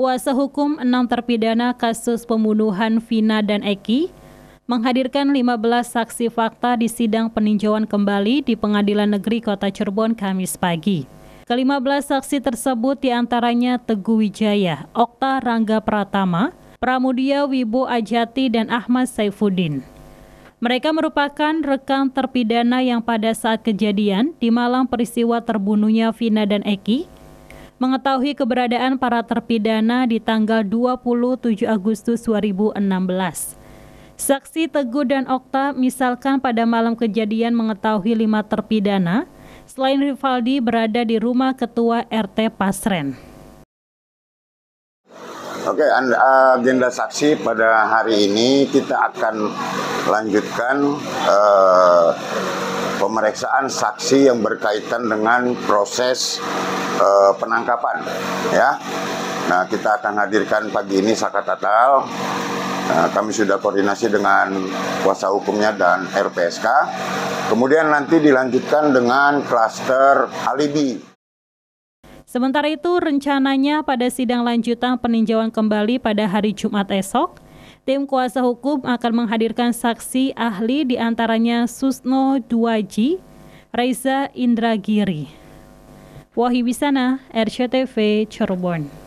kuasa hukum enam terpidana kasus pembunuhan Vina dan Eki, menghadirkan 15 saksi fakta di sidang peninjauan kembali di Pengadilan Negeri Kota Cirebon Kamis pagi. Kelima belas saksi tersebut diantaranya Teguh Wijaya, Okta Rangga Pratama, Pramudia Wibu Ajati, dan Ahmad Saifuddin. Mereka merupakan rekan terpidana yang pada saat kejadian di malam peristiwa terbunuhnya Vina dan Eki, mengetahui keberadaan para terpidana di tanggal 27 Agustus 2016. Saksi Teguh dan Okta misalkan pada malam kejadian mengetahui lima terpidana, selain Rivaldi berada di rumah ketua RT Pasren. Oke, eh, agenda saksi pada hari ini kita akan lanjutkan uh, pemeriksaan saksi yang berkaitan dengan proses uh, penangkapan ya. Nah, kita akan hadirkan pagi ini Saka Tatal. Nah, kami sudah koordinasi dengan kuasa hukumnya dan RPSK. Kemudian nanti dilanjutkan dengan klaster alibi. Sementara itu, rencananya pada sidang lanjutan peninjauan kembali pada hari Jumat esok, Tim kuasa hukum akan menghadirkan saksi ahli diantaranya Susno Duwaji, Reza Indragiri. Wahyu Wisana, RCTV Cirebon.